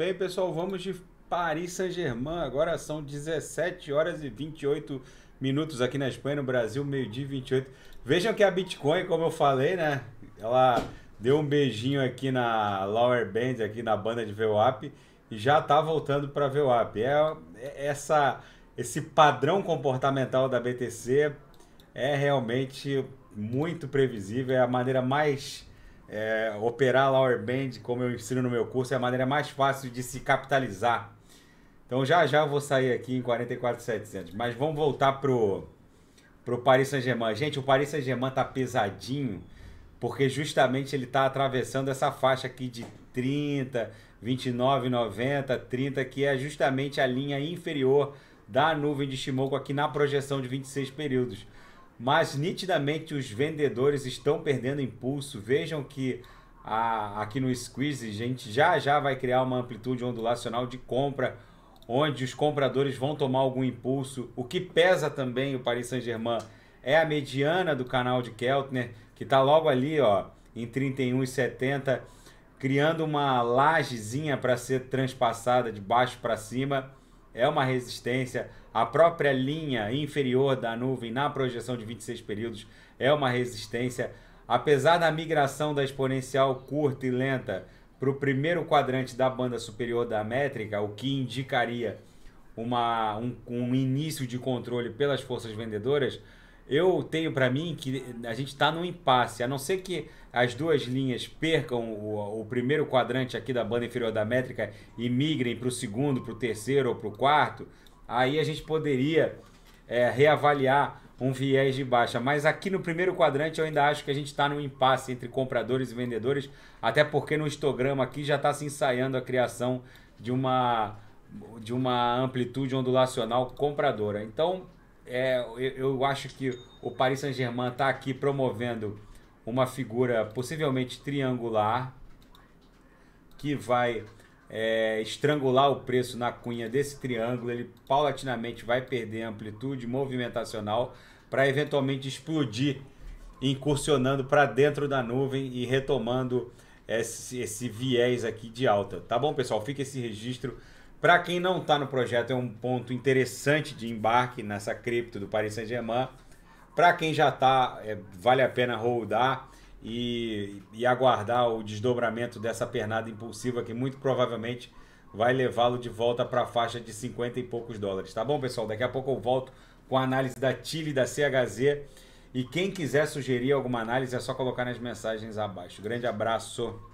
bem, pessoal, vamos de Paris Saint-Germain. Agora são 17 horas e 28 minutos aqui na Espanha, no Brasil, meio-dia e 28. Vejam que a Bitcoin, como eu falei, né? Ela deu um beijinho aqui na Lower Band, aqui na banda de VWAP, e já tá voltando para VWAP. É, é essa esse padrão comportamental da BTC é realmente muito previsível, é a maneira mais é, operar Lower Band, como eu ensino no meu curso, é a maneira mais fácil de se capitalizar. Então já já eu vou sair aqui em 44,700. Mas vamos voltar pro, pro Paris Saint-Germain. Gente, o Paris Saint-Germain tá pesadinho, porque justamente ele tá atravessando essa faixa aqui de 30, 29,90, 30, que é justamente a linha inferior da nuvem de Shimoku aqui na projeção de 26 períodos mas nitidamente os vendedores estão perdendo impulso. Vejam que a, aqui no squeeze a gente já já vai criar uma amplitude ondulacional de compra, onde os compradores vão tomar algum impulso. O que pesa também o Paris Saint-Germain é a mediana do canal de Keltner, que está logo ali, ó, em 31,70, criando uma lajezinha para ser transpassada de baixo para cima é uma resistência. A própria linha inferior da nuvem na projeção de 26 períodos é uma resistência. Apesar da migração da exponencial curta e lenta para o primeiro quadrante da banda superior da métrica, o que indicaria uma, um, um início de controle pelas forças vendedoras, eu tenho para mim que a gente está num impasse, a não ser que as duas linhas percam o, o primeiro quadrante aqui da banda inferior da métrica e migrem para o segundo, para o terceiro ou para o quarto, aí a gente poderia é, reavaliar um viés de baixa. Mas aqui no primeiro quadrante eu ainda acho que a gente está num impasse entre compradores e vendedores, até porque no histograma aqui já está se ensaiando a criação de uma, de uma amplitude ondulacional compradora. Então é, eu acho que o Paris Saint-Germain está aqui promovendo uma figura possivelmente triangular que vai é, estrangular o preço na cunha desse triângulo. Ele paulatinamente vai perder amplitude movimentacional para eventualmente explodir, incursionando para dentro da nuvem e retomando esse, esse viés aqui de alta. Tá bom, pessoal? Fica esse registro para quem não está no projeto, é um ponto interessante de embarque nessa cripto do Paris Saint-Germain. Para quem já está, é, vale a pena rodar e, e aguardar o desdobramento dessa pernada impulsiva que muito provavelmente vai levá-lo de volta para a faixa de 50 e poucos dólares. Tá bom, pessoal? Daqui a pouco eu volto com a análise da Chile da CHZ. E quem quiser sugerir alguma análise é só colocar nas mensagens abaixo. Grande abraço.